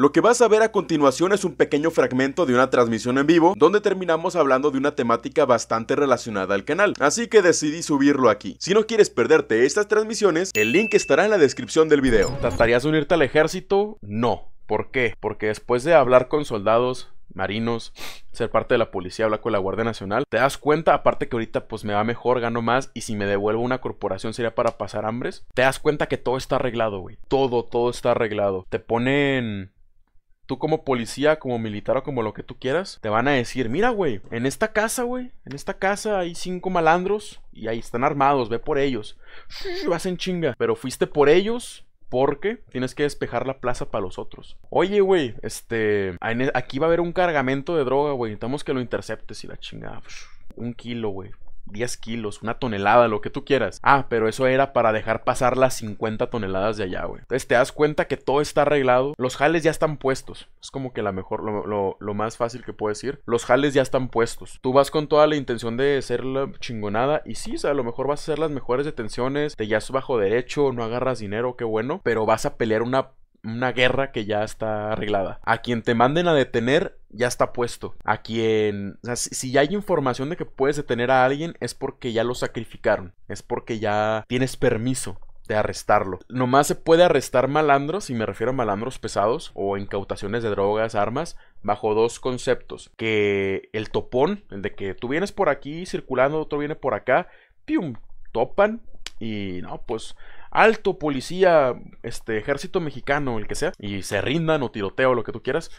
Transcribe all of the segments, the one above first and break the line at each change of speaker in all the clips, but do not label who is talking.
Lo que vas a ver a continuación es un pequeño fragmento de una transmisión en vivo donde terminamos hablando de una temática bastante relacionada al canal, así que decidí subirlo aquí. Si no quieres perderte estas transmisiones, el link estará en la descripción del video. ¿Tratarías unirte al ejército? No. ¿Por qué? Porque después de hablar con soldados, marinos, ser parte de la policía, hablar con la Guardia Nacional, te das cuenta, aparte que ahorita pues me va mejor, gano más y si me devuelvo una corporación sería para pasar hambres, te das cuenta que todo está arreglado, güey. Todo, todo está arreglado. Te ponen tú como policía, como militar o como lo que tú quieras, te van a decir, mira, güey, en esta casa, güey, en esta casa hay cinco malandros y ahí están armados, ve por ellos. Vas en chinga. Pero fuiste por ellos, porque tienes que despejar la plaza para los otros. Oye, güey, este. Aquí va a haber un cargamento de droga, güey. Necesitamos que lo interceptes y la chingada. Un kilo, güey. 10 kilos, una tonelada, lo que tú quieras. Ah, pero eso era para dejar pasar las 50 toneladas de allá, güey. Entonces te das cuenta que todo está arreglado, los jales ya están puestos. Es como que la mejor, lo, más fácil que puedes ir. Los jales ya están puestos. Tú vas con toda la intención de ser la chingonada y sí, o sea, a lo mejor vas a hacer las mejores detenciones, te ya bajo derecho, no agarras dinero, qué bueno, pero vas a pelear una una guerra que ya está arreglada. A quien te manden a detener, ya está puesto. A quien. O sea, si, ya hay información de que puedes detener a alguien, es porque ya lo sacrificaron. Es porque ya tienes permiso de arrestarlo. Nomás se puede arrestar malandros, y me refiero a malandros pesados, o incautaciones de drogas, armas, bajo dos conceptos. Que el topón, el de que tú vienes por aquí circulando, otro viene por acá, ¡pium! Topan, y no, pues alto policía, este ejército mexicano, el que sea, y se rindan o tiroteo, lo que tú quieras.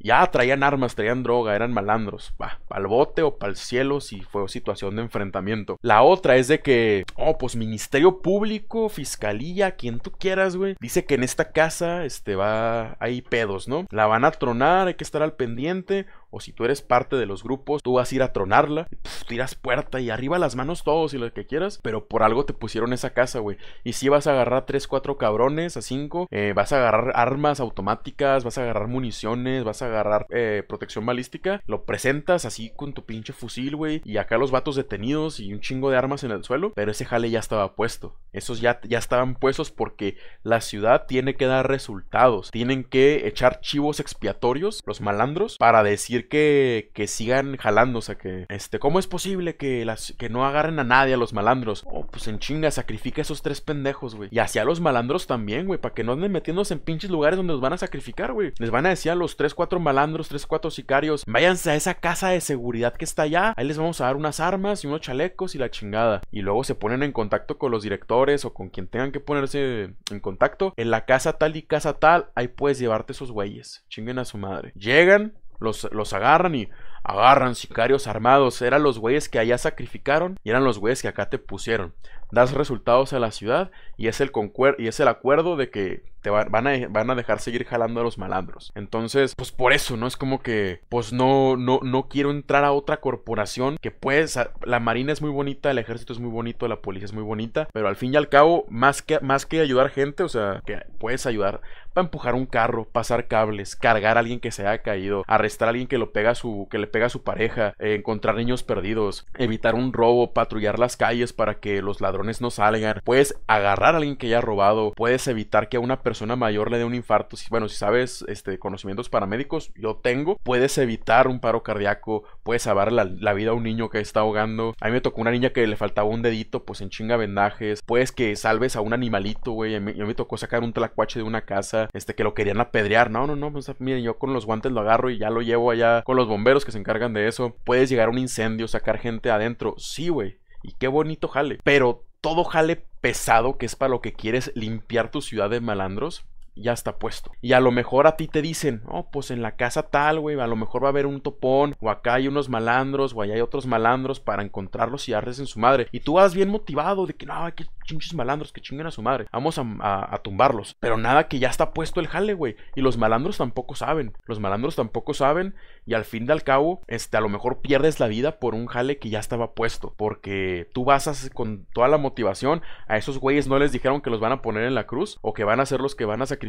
Ya traían armas, traían droga, eran malandros. Va, pa'l bote o pa'l cielo si fue situación de enfrentamiento. La otra es de que, oh, pues Ministerio Público, Fiscalía, quien tú quieras, güey. Dice que en esta casa, este, va, hay pedos, ¿no? La van a tronar, hay que estar al pendiente o si tú eres parte de los grupos, tú vas a ir a tronarla, tiras puerta y arriba las manos todos y lo que quieras, pero por algo te pusieron esa casa, güey. Y si vas a agarrar 3, 4 cabrones, a 5, eh, vas a agarrar armas automáticas, vas a agarrar municiones, vas a agarrar eh, protección balística, lo presentas así con tu pinche fusil, güey, y acá los vatos detenidos y un chingo de armas en el suelo, pero ese jale ya estaba puesto. Esos ya, ya estaban puestos porque la ciudad tiene que dar resultados, tienen que echar chivos expiatorios, los malandros, para decir que, que sigan jalando, o sea, que, este, ¿cómo es posible que, las, que no agarren a nadie a los malandros? Oh, pues en chinga, sacrifica a esos tres pendejos, güey. Y así a los malandros también, güey, para que no anden metiéndose en pinches lugares donde los van a sacrificar, güey. Les van a decir a los tres, cuatro malandros, tres, cuatro sicarios, váyanse a esa casa de seguridad que está allá, ahí les vamos a dar unas armas y unos chalecos y la chingada. Y luego se ponen en contacto con los directores o con quien tengan que ponerse en contacto. En la casa tal y casa tal, ahí puedes llevarte esos güeyes. Chinguen a su madre. Llegan, los, agarran y agarran sicarios armados. Eran los güeyes que allá sacrificaron y eran los güeyes que acá te pusieron. Das resultados a la ciudad y es el, y es el acuerdo de que te van, a e-, van, a, dejar seguir jalando a los malandros. Entonces, pues por eso, ¿no? Es como que, pues no, no, no quiero entrar a otra corporación que pues la marina es muy bonita, el ejército es muy bonito, la policía es muy bonita, pero al fin y al cabo, más que, más que ayudar gente, o sea, que puedes ayudar para empujar un carro, pasar cables, cargar a alguien que se haya caído, arrestar a alguien que, lo pega su, que le pega a su pareja, eh, encontrar niños perdidos, evitar un robo, patrullar las calles para que los ladrones no salgan, puedes agarrar a alguien que haya robado, puedes evitar que a una persona mayor le dé un infarto, si, bueno, si sabes este, conocimientos paramédicos, yo tengo, puedes evitar un paro cardíaco, puedes salvar la, vida a un niño que está ahogando, a mí me tocó una niña que le faltaba un dedito, pues en chinga vendajes, puedes que salves a un animalito, güey, a mí me tocó sacar un tlacuache de una casa, este, que lo querían apedrear. No, no, no, miren, yo con los guantes lo agarro y ya lo llevo allá con los bomberos que se encargan de eso. Puedes llegar a un incendio, sacar gente adentro. Sí, güey. Y qué bonito jale. Pero todo jale pesado que es para lo que quieres limpiar tu ciudad de malandros ya está puesto. Y a lo mejor a ti te dicen, oh, pues en la casa tal, güey, a lo mejor va a haber un topón, o acá hay unos malandros, o allá hay otros malandros para encontrarlos y darles en su madre. Y tú vas bien motivado de que no, que chinches malandros, que chinguen a su madre. Vamos a, tumbarlos. Pero nada, que ya está puesto el jale, güey. Y los malandros tampoco saben. Los malandros tampoco saben. Y al fin y al cabo, este, a lo mejor pierdes la vida por un jale que ya estaba puesto. Porque tú vas con toda la motivación. A esos güeyes no les dijeron que los van a poner en la cruz o que van a ser los que van a sacar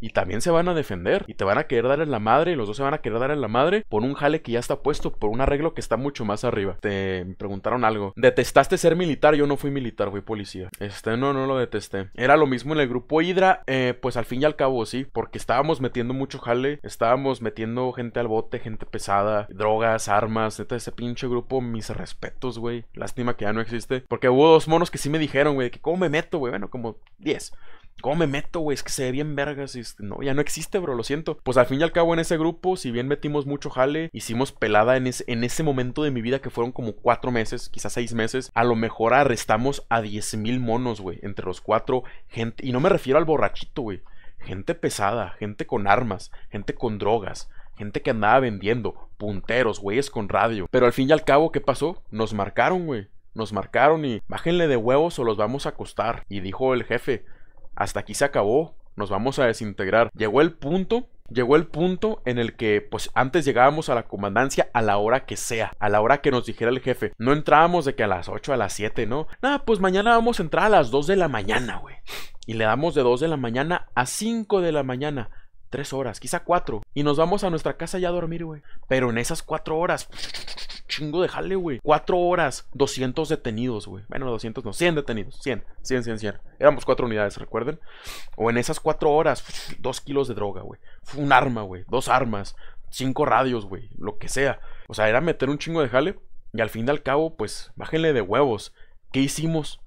y también se van a defender y te van a querer dar en la madre y los dos se van a querer dar en la madre por un jale que ya está puesto, por un arreglo que está mucho más arriba. Te preguntaron algo. ¿Detestaste ser militar? Yo no fui militar, fui policía. Este, no, no lo detesté. Era lo mismo en el grupo Hydra, eh, pues al fin y al cabo sí, porque estábamos metiendo mucho jale, estábamos metiendo gente al bote, gente pesada, drogas, armas, neta, ese pinche grupo, mis respetos, güey. Lástima que ya no existe, porque hubo dos monos que sí me dijeron, güey, que cómo me meto, güey, bueno, como 10. ¿Cómo me meto, güey? Es que se ve bien vergas. no, ya no existe, bro, lo siento. Pues al fin y al cabo, en ese grupo, si bien metimos mucho jale, hicimos pelada en, en ese momento de mi vida que fueron como cuatro meses, quizás seis meses. A lo mejor arrestamos a diez mil monos, güey, entre los cuatro. Gente, y no me refiero al borrachito, güey. Gente pesada, gente con armas, gente con drogas, gente que andaba vendiendo, punteros, güeyes con radio. Pero al fin y al cabo, ¿qué pasó? Nos marcaron, güey. Nos marcaron y bájenle de huevos o los vamos a acostar. Y dijo el jefe, hasta aquí se acabó, nos vamos a desintegrar. Llegó el punto llegó el punto en el que pues antes llegábamos a la comandancia a la hora que sea, a la hora que nos dijera el jefe. No entrábamos de que a las 8, a las 7, ¿no? Nada, pues mañana vamos a entrar a las 2 de la mañana, güey. Y le damos de 2 de la mañana a 5 de la mañana. Tres horas, quizá cuatro. Y nos vamos a nuestra casa ya a dormir, güey. Pero en esas cuatro horas chingo de jale, güey. Cuatro horas, 200 detenidos, güey. Bueno, 200, no, 100 detenidos, 100, 100, 100, 100. Éramos cuatro unidades, recuerden. O en esas cuatro horas, dos kilos de droga, güey. Un arma, güey. Dos armas, cinco radios, güey. Lo que sea. O sea, era meter un chingo de jale. Y al fin y al cabo, pues, bájenle de huevos. ¿Qué hicimos?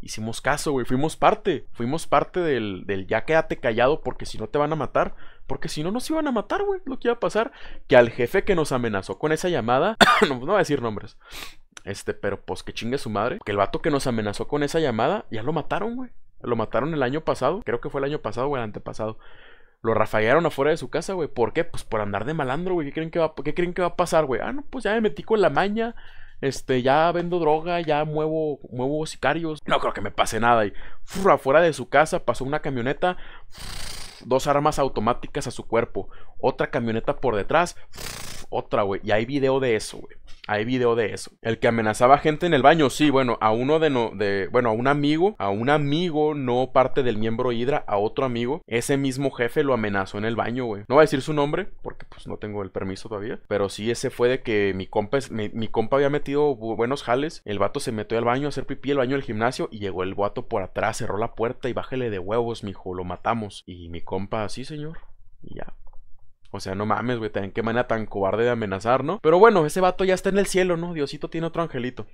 hicimos caso, güey. Fuimos parte. Fuimos parte del, ya quédate callado porque si no te van a matar. Porque si no nos iban a matar, güey. Lo que iba a pasar. Que al jefe que nos amenazó con esa llamada. no, voy a decir nombres. Este, pero pues que chingue su madre. Que el vato que nos amenazó con esa llamada. Ya lo mataron, güey. Lo mataron el año pasado. Creo que fue el año pasado o el antepasado. Lo rafaguearon afuera de su casa, güey. ¿Por qué? Pues por andar de malandro, güey. que qué creen que va a pasar, güey? Ah, no, pues ya me metí con la maña este, ya vendo droga, ya muevo, muevo sicarios, no creo que me pase nada. Y fuera afuera de su casa pasó una camioneta, dos armas automáticas a su cuerpo, otra camioneta por detrás, otra, güey. Y hay video de eso, güey. Hay video de eso. El que amenazaba gente en el baño, sí, bueno, a uno de, no, de bueno, a un amigo, a un amigo no parte del miembro Hydra, a otro amigo, ese mismo jefe lo amenazó en el baño, güey. No voy a decir su nombre porque pues no tengo el permiso todavía, pero sí ese fue de que mi compa, mi, compa había metido buenos jales, el vato se metió al baño a hacer pipí, el baño del gimnasio y llegó el vato por atrás, cerró la puerta y bájele de huevos, mijo, lo matamos. Y mi compa, sí, señor. Y ya, o sea, no mames, güey, también qué manera tan cobarde de amenazar, ¿no? Pero bueno, ese vato ya está en el cielo, ¿no? Diosito tiene otro angelito.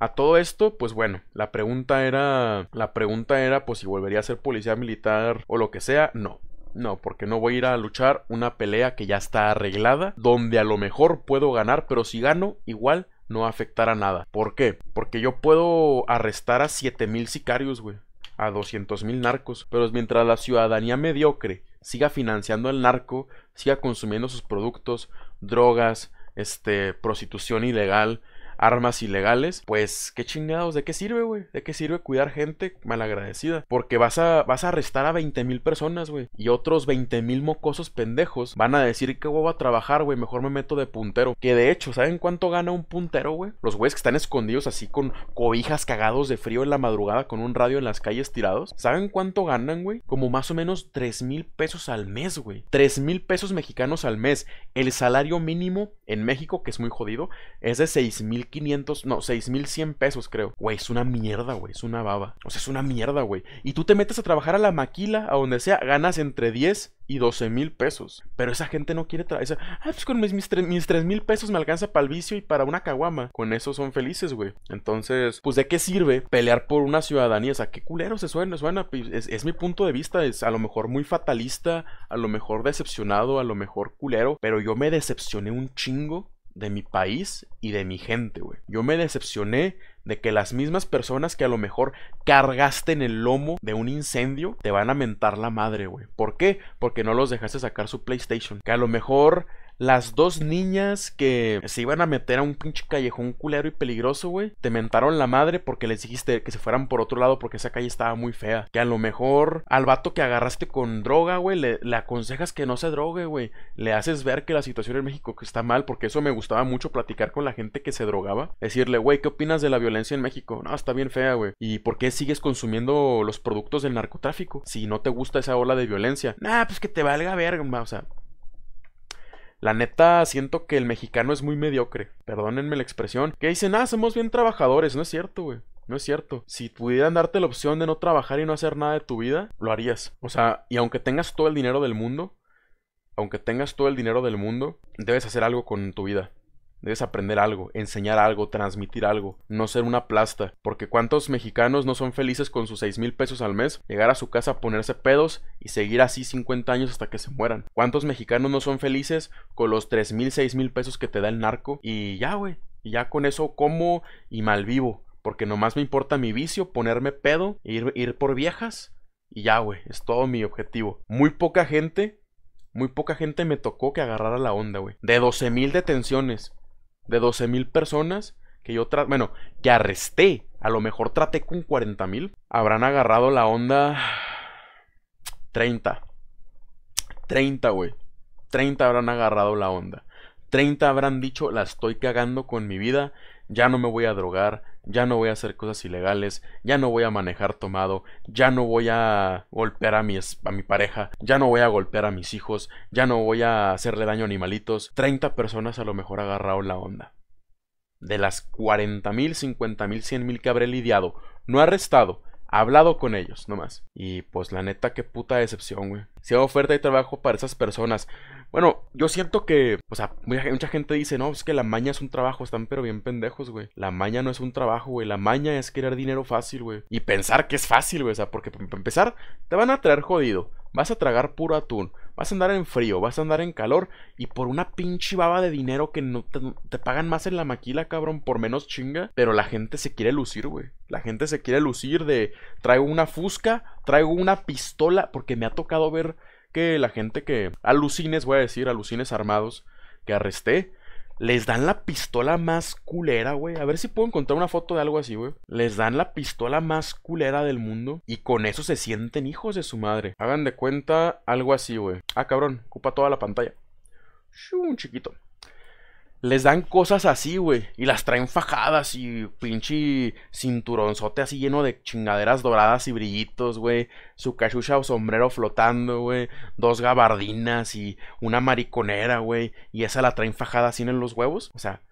A todo esto, pues bueno, la pregunta era, la pregunta era, pues si volvería a ser policía militar o lo que sea, no. No, porque no voy a ir a luchar una pelea que ya está arreglada, donde a lo mejor puedo ganar, pero si gano, igual no afectará nada. ¿Por qué? Porque yo puedo arrestar a 7000 sicarios, güey, a 200.000 narcos, pero mientras la ciudadanía mediocre siga financiando al narco, siga consumiendo sus productos, drogas, este, prostitución ilegal, armas ilegales, pues qué chingados, ¿de qué sirve, güey? ¿De qué sirve cuidar gente malagradecida? Porque vas a, vas a arrestar a 20 mil personas, güey. Y otros 20 mil mocosos pendejos van a decir que voy a trabajar, güey. Mejor me meto de puntero. Que de hecho, ¿saben cuánto gana un puntero, güey? Los güeyes que están escondidos así con cobijas cagados de frío en la madrugada con un radio en las calles tirados. ¿Saben cuánto ganan, güey? Como más o menos 3 mil pesos al mes, güey. 3 mil pesos mexicanos al mes. El salario mínimo en México, que es muy jodido, es de 6 mil 500, no, 6.100 pesos creo. Güey, es una mierda, güey, es una baba. O sea, es una mierda, güey. Y tú te metes a trabajar a la maquila, a donde sea, ganas entre 10 y 12 mil pesos. Pero esa gente no quiere trabajar Ah, pues con mis, 3 mil pesos me alcanza para el vicio y para una caguama. Con eso son felices, güey. Entonces, pues de qué sirve pelear por una ciudadanía. O sea, qué culero se suena, suena. Pues, es, mi punto de vista. Es a lo mejor muy fatalista, a lo mejor decepcionado, a lo mejor culero. Pero yo me decepcioné un chingo de mi país y de mi gente, güey. Yo me decepcioné de que las mismas personas que a lo mejor cargaste en el lomo de un incendio te van a mentar la madre, güey. ¿Por qué? Porque no los dejaste sacar su PlayStation. Que a lo mejor las dos niñas que se iban a meter a un pinche callejón culero y peligroso, güey, te mentaron la madre porque les dijiste que se fueran por otro lado porque esa calle estaba muy fea. Que a lo mejor al vato que agarraste con droga, güey, le, aconsejas que no se drogue, güey. Le haces ver que la situación en México está mal porque eso me gustaba mucho platicar con la gente que se drogaba. Decirle, güey, ¿qué opinas de la violencia en México? No, está bien fea, güey. ¿Y por qué sigues consumiendo los productos del narcotráfico si no te gusta esa ola de violencia? Nah, pues que te valga verga, o sea, la neta, siento que el mexicano es muy mediocre. Perdónenme la expresión. Que dicen, ah, somos bien trabajadores. No es cierto, güey. No es cierto. Si pudieran darte la opción de no trabajar y no hacer nada de tu vida, lo harías. O sea, y aunque tengas todo el dinero del mundo, aunque tengas todo el dinero del mundo, debes hacer algo con tu vida. Debes aprender algo, enseñar algo, transmitir algo, no ser una plasta, porque cuántos mexicanos no son felices con sus 6 mil pesos al mes, llegar a su casa, a ponerse pedos y seguir así 50 años hasta que se mueran. ¿Cuántos mexicanos no son felices con los 3 mil, 6 mil pesos que te da el narco? Y ya, güey, y ya con eso como y mal vivo porque nomás me importa mi vicio, ponerme pedo, ir, ir por viejas y ya, güey, es todo mi objetivo. Muy poca gente, muy poca gente me tocó que agarrara la onda, güey. De 12 mil detenciones de 12 personas que yo, bueno, que arresté, a lo mejor traté con 40.000. habrán agarrado la onda 30. 30, güey. 30 habrán agarrado la onda. 30 habrán dicho, la estoy cagando con mi vida, ya no me voy a drogar, ya no voy a hacer cosas ilegales, ya no voy a manejar tomado, ya no voy a golpear a mi, mi pareja, ya no voy a golpear a mis hijos, ya no voy a hacerle daño a animalitos. 30 personas a lo mejor agarraron la onda. De las 40.000, 50.000, 100.000 que habré lidiado, no arrestado, hablado con ellos, nomás. Y pues la neta, qué puta decepción, güey. Si hay oferta de trabajo para esas personas. Bueno, yo siento que, o sea, mucha, gente dice, no, es que la maña es un trabajo, están pero bien pendejos, güey. La maña no es un trabajo, güey. La maña es querer dinero fácil, güey. Y pensar que es fácil, güey. O sea, porque para empezar, te van a traer jodido. Vas a tragar puro atún. Vas a andar en frío, vas a andar en calor y por una pinche baba de dinero que no te, te pagan más en la maquila, cabrón, por menos chinga. Pero la gente se quiere lucir, güey. La gente se quiere lucir de traigo una fusca, traigo una pistola, porque me ha tocado ver que la gente que alucines, voy a decir, alucines armados que arresté, les dan la pistola más culera, güey. A ver si puedo encontrar una foto de algo así, güey. Les dan la pistola más culera del mundo. Y con eso se sienten hijos de su madre. Hagan de cuenta algo así, güey. Ah, cabrón. Ocupa toda la pantalla. Un chiquito les dan cosas así, güey. Y las traen fajadas y pinche cinturonzote así lleno de chingaderas doradas y brillitos, güey. Su cachucha o sombrero flotando, güey. Dos gabardinas y una mariconera, güey. Y esa la traen fajada así en los huevos. O sea,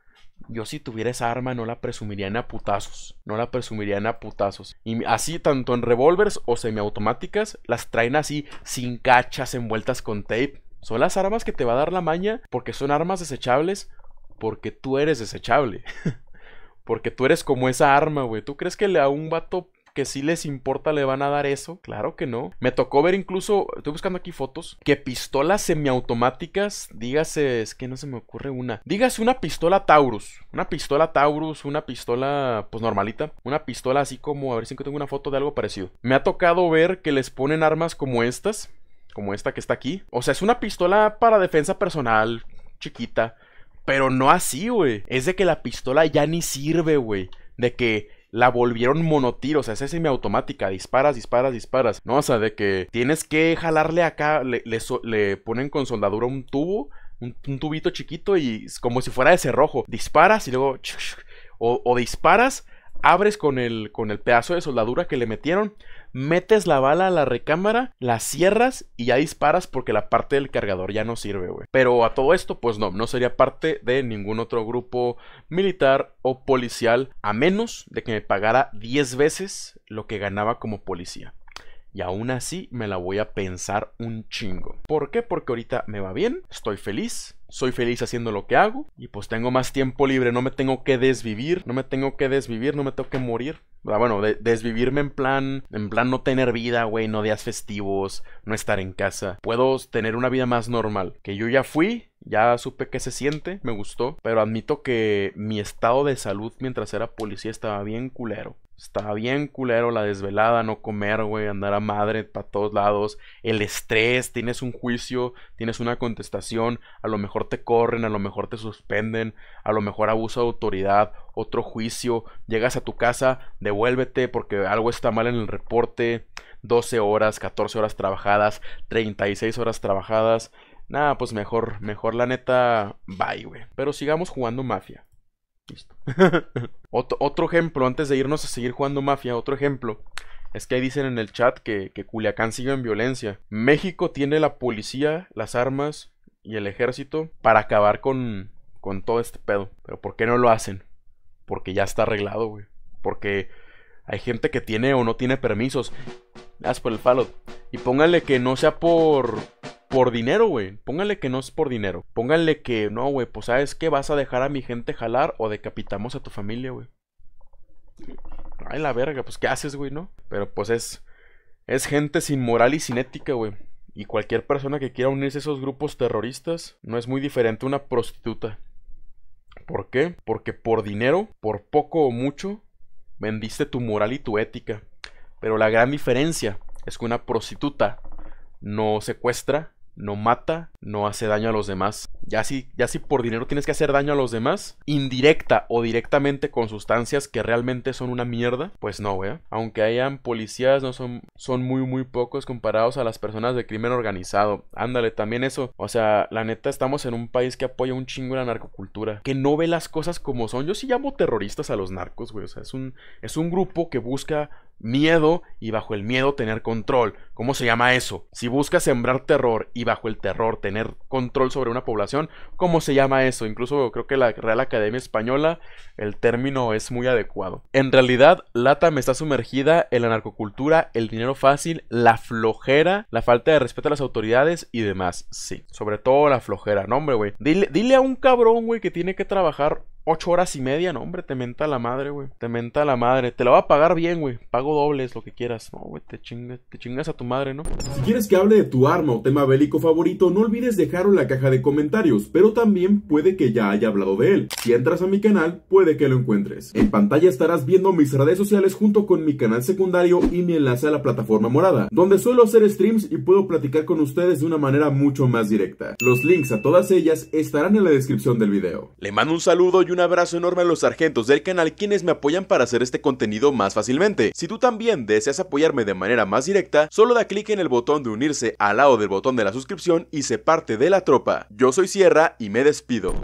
yo si tuviera esa arma no la presumiría en aputazos. No la presumiría en aputazos. Y así, tanto en revólveres o semiautomáticas, las traen así, sin cachas envueltas con tape. Son las armas que te va a dar la maña porque son armas desechables porque tú eres desechable. Porque tú eres como esa arma, güey. ¿Tú crees que a un vato que sí les importa le van a dar eso? Claro que no. Me tocó ver incluso, estoy buscando aquí fotos, que pistolas semiautomáticas, dígase, es que no se me ocurre una. Dígase una pistola Taurus, una pistola Taurus, una pistola pues normalita, una pistola así como, a ver si tengo una foto de algo parecido. Me ha tocado ver que les ponen armas como estas, como esta que está aquí. O sea, es una pistola para defensa personal, chiquita pero no así, güey. Es de que la pistola ya ni sirve, güey. De que la volvieron monotiro, o sea, es semiautomática, disparas, disparas, disparas. No, o sea, de que tienes que jalarle acá, le, ponen con soldadura un tubo, un, tubito chiquito y como si fuera de cerrojo. Disparas y luego... O, o disparas, abres con el, con el pedazo de soldadura que le metieron metes la bala a la recámara, la cierras y ya disparas porque la parte del cargador ya no sirve, güey. Pero a todo esto, pues no, no sería parte de ningún otro grupo militar o policial, a menos de que me pagara 10 veces lo que ganaba como policía y aún así me la voy a pensar un chingo. ¿Por qué? Porque ahorita me va bien, estoy feliz, soy feliz haciendo lo que hago y pues tengo más tiempo libre, no me tengo que desvivir, no me tengo que desvivir, no me tengo que morir. Bueno, desvivirme en plan, en plan no tener vida, güey, no días festivos, no estar en casa. Puedo tener una vida más normal. Que yo ya fui, ya supe que se siente, me gustó, pero admito que mi estado de salud mientras era policía estaba bien culero. Estaba bien culero la desvelada, no comer, güey, andar a madre para todos lados, el estrés, tienes un juicio, tienes una contestación, a lo mejor te corren, a lo mejor te suspenden, a lo mejor abuso de autoridad, otro juicio, llegas a tu casa, devuélvete porque algo está mal en el reporte, 12 horas, 14 horas trabajadas, 36 horas trabajadas, Nada, pues mejor, mejor la neta, bye, güey. Pero sigamos jugando Mafia. Listo. otro, ejemplo, antes de irnos a seguir jugando Mafia, otro ejemplo. Es que ahí dicen en el chat que, que Culiacán sigue en violencia. México tiene la policía, las armas y el ejército para acabar con, con todo este pedo. Pero ¿por qué no lo hacen? Porque ya está arreglado, güey. Porque hay gente que tiene o no tiene permisos. Haz ah, por el palo. Y póngale que no sea por por dinero, güey. Pónganle que no es por dinero. Pónganle que no, güey. Pues sabes que vas a dejar a mi gente jalar o decapitamos a tu familia, güey. Ay, la verga, pues ¿qué haces, güey, no? Pero pues es. Es gente sin moral y sin ética, güey. Y cualquier persona que quiera unirse a esos grupos terroristas no es muy diferente a una prostituta. ¿Por qué? Porque por dinero, por poco o mucho, vendiste tu moral y tu ética. Pero la gran diferencia es que una prostituta no secuestra, no mata, no hace daño a los demás. Ya si, ya por dinero tienes que hacer daño a los demás, indirecta o directamente con sustancias que realmente son una mierda, pues no, wea. Aunque hayan policías, no son, son muy, muy pocos comparados a las personas de crimen organizado. Ándale, también eso. O sea, la neta, estamos en un país que apoya un chingo la narcocultura, que no ve las cosas como son. Yo sí llamo terroristas a los narcos, güey. O sea, es un, es un grupo que busca miedo y bajo el miedo tener control. ¿Cómo se llama eso? Si buscas sembrar terror y bajo el terror tener control sobre una población, ¿cómo se llama eso? Incluso creo que la Real Academia Española, el término es muy adecuado. En realidad, me está sumergida en la narcocultura, el dinero fácil, la flojera, la falta de respeto a las autoridades y demás. Sí, sobre todo la flojera. No, hombre, güey. Dile, a un cabrón, güey, que tiene que trabajar ocho horas y media, no, hombre, te menta la madre, güey. Te menta la madre. Te la va a pagar bien, güey. Pago dobles, lo que quieras. No, güey, te, te chingas a tu madre, ¿no? Si quieres que hable de tu arma o tema bélico favorito, no olvides dejarlo en la caja de comentarios, pero también puede que ya haya hablado de él. Si entras a mi canal, puede que lo encuentres. En pantalla estarás viendo mis redes sociales junto con mi canal secundario y mi enlace a la plataforma morada, donde suelo hacer streams y puedo platicar con ustedes de una manera mucho más directa. Los links a todas ellas estarán en la descripción del video. Le mando un saludo y un abrazo enorme a los sargentos del canal quienes me apoyan para hacer este contenido más fácilmente. Si tú también deseas apoyarme de manera más directa, solo da clic en el botón de unirse al lado del botón de la suscripción y se parte de la tropa. Yo soy Sierra y me despido.